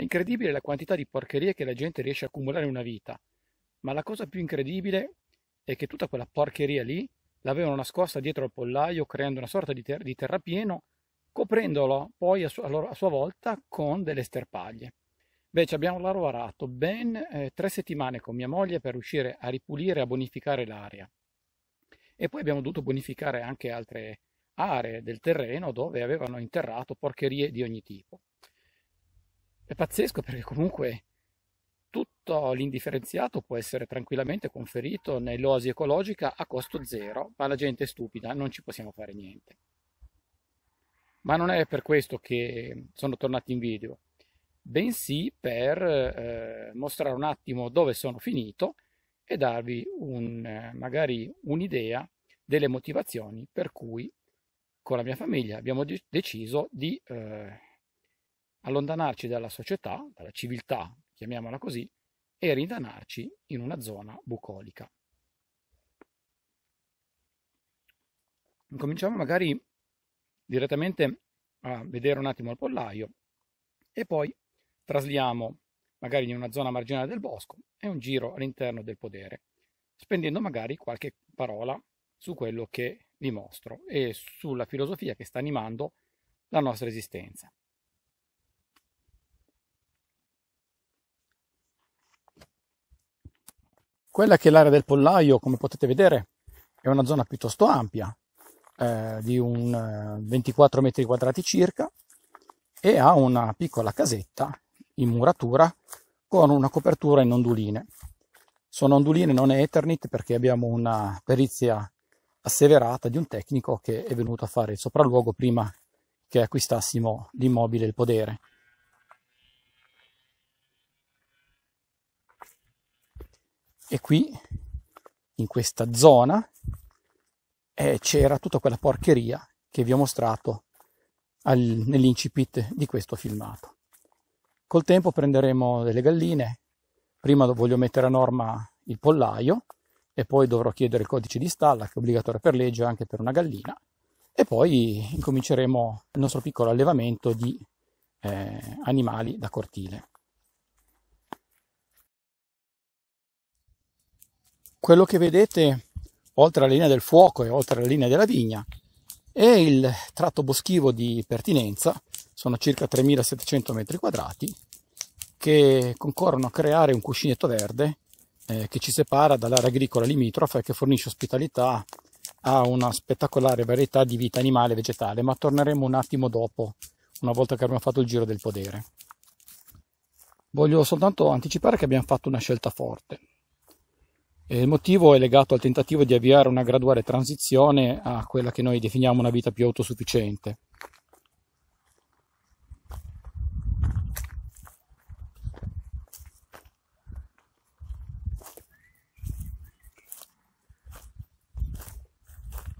È incredibile la quantità di porcherie che la gente riesce a accumulare in una vita, ma la cosa più incredibile è che tutta quella porcheria lì l'avevano nascosta dietro al pollaio creando una sorta di, ter- di terrapieno, coprendolo poi a, su- a, sua volta con delle sterpaglie. Beh, ci abbiamo lavorato ben eh, tre settimane con mia moglie per riuscire a ripulire e a bonificare l'area. E poi abbiamo dovuto bonificare anche altre aree del terreno dove avevano interrato porcherie di ogni tipo. È pazzesco perché comunque tutto l'indifferenziato può essere tranquillamente conferito nell'oasi ecologica a costo zero, ma la gente è stupida, non ci possiamo fare niente. Ma non è per questo che sono tornati in video, bensì per eh, mostrare un attimo dove sono finito e darvi un, eh, magari un'idea delle motivazioni per cui con la mia famiglia abbiamo deciso di eh, allontanarci dalla società, dalla civiltà, chiamiamola così, e rintanarci in una zona bucolica. Cominciamo magari direttamente a vedere un attimo il pollaio e poi trasliamo magari in una zona marginale del bosco e un giro all'interno del podere, spendendo magari qualche parola su quello che vi mostro e sulla filosofia che sta animando la nostra esistenza. Quella che è l'area del pollaio, come potete vedere, è una zona piuttosto ampia, eh, di un 24 eh, metri quadrati circa, e ha una piccola casetta in muratura con una copertura in onduline. Sono onduline, non è Eternit, perché abbiamo una perizia asseverata di un tecnico che è venuto a fare il sopralluogo prima che acquistassimo l'immobile e il podere. e qui, in questa zona, eh, c'era tutta quella porcheria che vi ho mostrato al, nell'incipit di questo filmato. Col tempo prenderemo delle galline, prima voglio mettere a norma il pollaio e poi dovrò chiedere il codice di stalla che è obbligatorio per legge anche per una gallina e poi incominceremo il nostro piccolo allevamento di eh, animali da cortile. quello che vedete oltre la linea del fuoco e oltre la linea della vigna è il tratto boschivo di pertinenza, sono circa 3700 metri quadrati, che concorrono a creare un cuscinetto verde eh, che ci separa dall'area agricola limitrofa e che fornisce ospitalità a una spettacolare varietà di vita animale e vegetale, ma torneremo un attimo dopo, una volta che abbiamo fatto il giro del podere. Voglio soltanto anticipare che abbiamo fatto una scelta forte. Eh, il motivo è legato al tentativo di avviare una graduale transizione a quella che noi definiamo una vita più autosufficiente.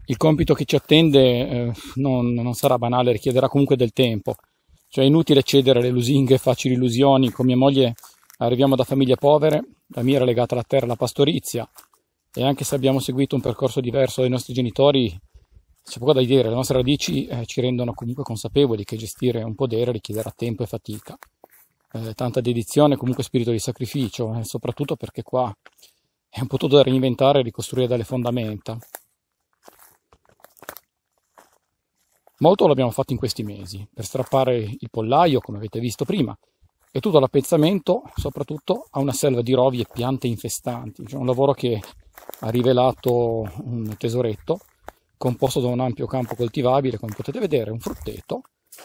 Il compito che ci attende eh, non, non sarà banale, richiederà comunque del tempo. Cioè è inutile cedere alle lusinghe, e facili illusioni, come mia moglie Arriviamo da famiglie povere, la mia era legata alla terra, alla pastorizia, e anche se abbiamo seguito un percorso diverso dai nostri genitori, c'è poco da dire, le nostre radici eh, ci rendono comunque consapevoli che gestire un podere richiederà tempo e fatica. Eh, tanta dedizione, e comunque spirito di sacrificio, eh, soprattutto perché qua è un po' tutto da reinventare e ricostruire dalle fondamenta. Molto l'abbiamo fatto in questi mesi, per strappare il pollaio, come avete visto prima, e tutto l'appezzamento soprattutto a una selva di rovi e piante infestanti, cioè un lavoro che ha rivelato un tesoretto composto da un ampio campo coltivabile, come potete vedere, un frutteto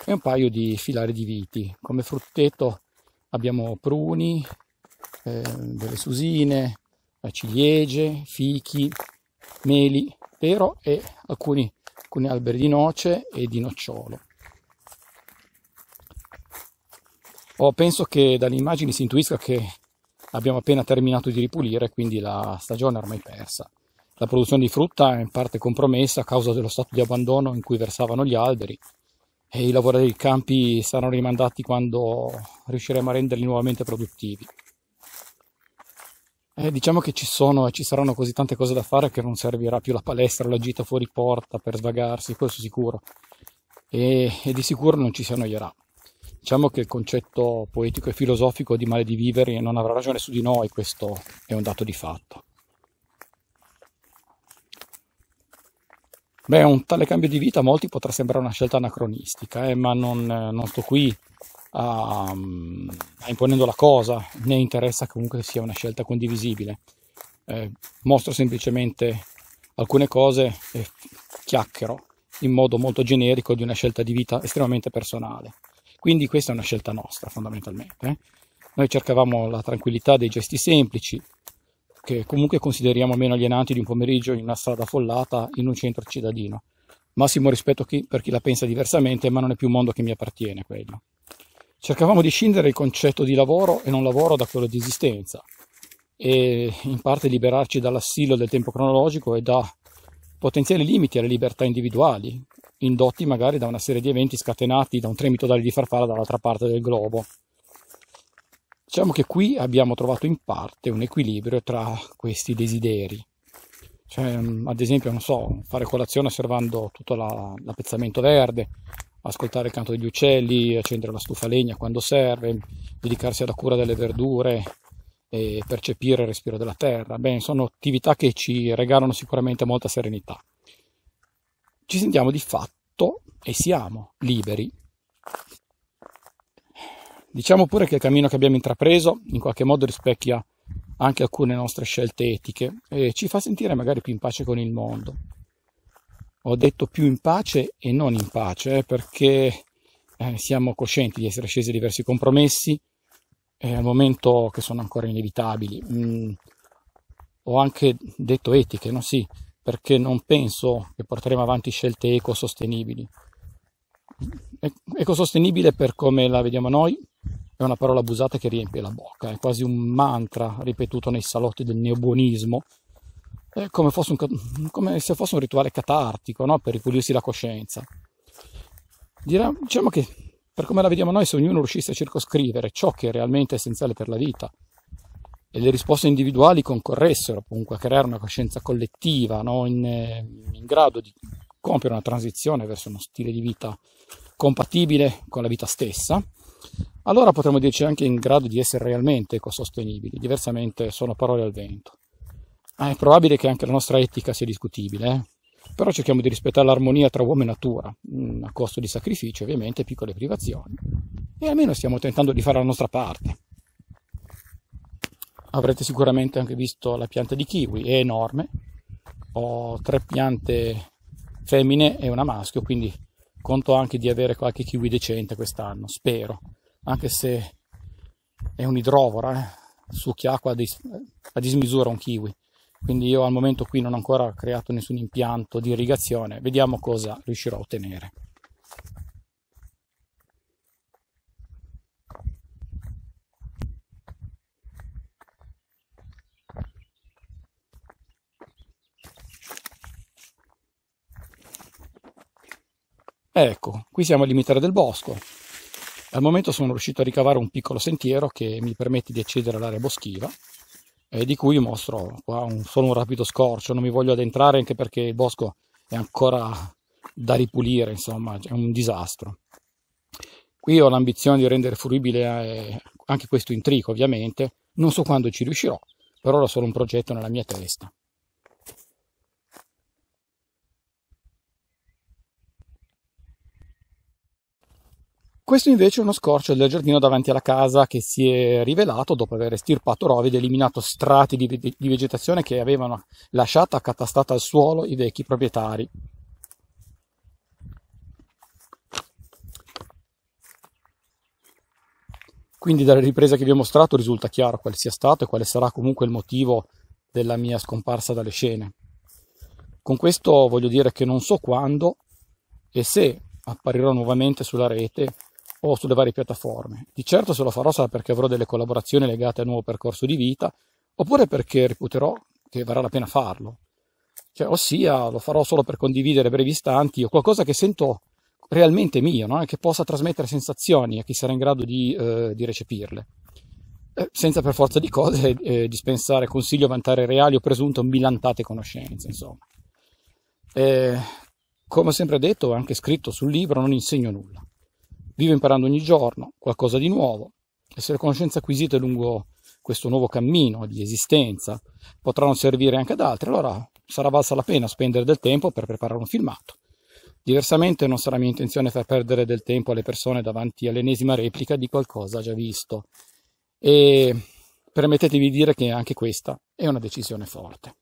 e un paio di filari di viti. Come frutteto abbiamo pruni, eh, delle susine, ciliegie, fichi, meli, pero e alcuni, alcuni alberi di noce e di nocciolo. Oh, penso che dalle immagini si intuisca che abbiamo appena terminato di ripulire, quindi la stagione è ormai persa. La produzione di frutta è in parte compromessa a causa dello stato di abbandono in cui versavano gli alberi e i lavori dei campi saranno rimandati quando riusciremo a renderli nuovamente produttivi. E eh, diciamo che ci sono e ci saranno così tante cose da fare che non servirà più la palestra o la gita fuori porta per svagarsi, questo sicuro. E, e di sicuro non ci si annoierà. Diciamo che il concetto poetico e filosofico di male di vivere non avrà ragione su di noi, questo è un dato di fatto. Beh, un tale cambio di vita a molti potrà sembrare una scelta anacronistica, eh, ma non, non, sto qui a, a, imponendo la cosa, né interessa comunque che sia una scelta condivisibile. Eh, mostro semplicemente alcune cose e chiacchiero in modo molto generico di una scelta di vita estremamente personale. Quindi questa è una scelta nostra fondamentalmente. Eh? Noi cercavamo la tranquillità dei gesti semplici, che comunque consideriamo meno alienanti di un pomeriggio in una strada affollata in un centro cittadino. Massimo rispetto chi, per chi la pensa diversamente, ma non è più un mondo che mi appartiene quello. Cercavamo di scindere il concetto di lavoro e non lavoro da quello di esistenza e in parte liberarci dall'assillo del tempo cronologico e da potenziali limiti alle libertà individuali indotti magari da una serie di eventi scatenati da un tremito d'aria di farfalla dall'altra parte del globo. Diciamo che qui abbiamo trovato in parte un equilibrio tra questi desideri. Cioè, mm, ad esempio, non so, fare colazione osservando tutto la, l'appezzamento verde, ascoltare il canto degli uccelli, accendere la stufa legna quando serve, dedicarsi alla cura delle verdure e percepire il respiro della terra. Beh, sono attività che ci regalano sicuramente molta serenità ci sentiamo di fatto e siamo liberi. Diciamo pure che il cammino che abbiamo intrapreso in qualche modo rispecchia anche alcune nostre scelte etiche e ci fa sentire magari più in pace con il mondo. Ho detto più in pace e non in pace eh, perché eh, siamo coscienti di essere scesi diversi compromessi eh, al momento che sono ancora inevitabili. Mm, ho anche detto etiche, no? Sì, perché non penso che porteremo avanti scelte ecosostenibili. Ecosostenibile per come la vediamo noi è una parola abusata che riempie la bocca, è quasi un mantra ripetuto nei salotti del neobuonismo, è come, fosse un, come se fosse un rituale catartico no? per ripulirsi la coscienza. Diciamo che per come la vediamo noi, se ognuno riuscisse a circoscrivere ciò che è realmente essenziale per la vita, e le risposte individuali concorressero comunque a creare una coscienza collettiva no? in, eh, in grado di compiere una transizione verso uno stile di vita compatibile con la vita stessa, allora potremmo dirci anche in grado di essere realmente ecosostenibili, diversamente sono parole al vento. Ah, è probabile che anche la nostra etica sia discutibile, eh? però cerchiamo di rispettare l'armonia tra uomo e natura, mm, a costo di sacrifici ovviamente, piccole privazioni, e almeno stiamo tentando di fare la nostra parte avrete sicuramente anche visto la pianta di kiwi, è enorme, ho tre piante femmine e una maschio, quindi conto anche di avere qualche kiwi decente quest'anno, spero, anche se è un idrovora, eh? succhia acqua a, dis- a dismisura un kiwi, quindi io al momento qui non ho ancora creato nessun impianto di irrigazione, vediamo cosa riuscirò a ottenere. Ecco, qui siamo al limitare del bosco. Al momento sono riuscito a ricavare un piccolo sentiero che mi permette di accedere all'area boschiva e di cui mostro qua un, solo un rapido scorcio. Non mi voglio addentrare anche perché il bosco è ancora da ripulire, insomma, è un disastro. Qui ho l'ambizione di rendere fruibile eh, anche questo intrico, ovviamente. Non so quando ci riuscirò, per ora solo un progetto nella mia testa. Questo invece è uno scorcio del giardino davanti alla casa che si è rivelato dopo aver estirpato rovi ed eliminato strati di, di vegetazione che avevano lasciato accatastata al suolo i vecchi proprietari. Quindi dalla ripresa che vi ho mostrato risulta chiaro quale sia stato e quale sarà comunque il motivo della mia scomparsa dalle scene. Con questo voglio dire che non so quando e se apparirò nuovamente sulla rete o sulle varie piattaforme. Di certo se lo farò sarà perché avrò delle collaborazioni legate al nuovo percorso di vita, oppure perché reputerò che varrà la pena farlo. Cioè, ossia, lo farò solo per condividere brevi istanti o qualcosa che sento realmente mio, no? che possa trasmettere sensazioni a chi sarà in grado di, eh, di recepirle. Eh, senza per forza di cose eh, dispensare o vantare reali o presunto milantate conoscenze, insomma. Eh, come ho sempre detto, anche scritto sul libro, non insegno nulla Vivo imparando ogni giorno qualcosa di nuovo e se le conoscenze acquisite lungo questo nuovo cammino di esistenza potranno servire anche ad altri, allora sarà valsa la pena spendere del tempo per preparare un filmato. Diversamente non sarà mia intenzione far perdere del tempo alle persone davanti all'ennesima replica di qualcosa già visto. E permettetevi di dire che anche questa è una decisione forte.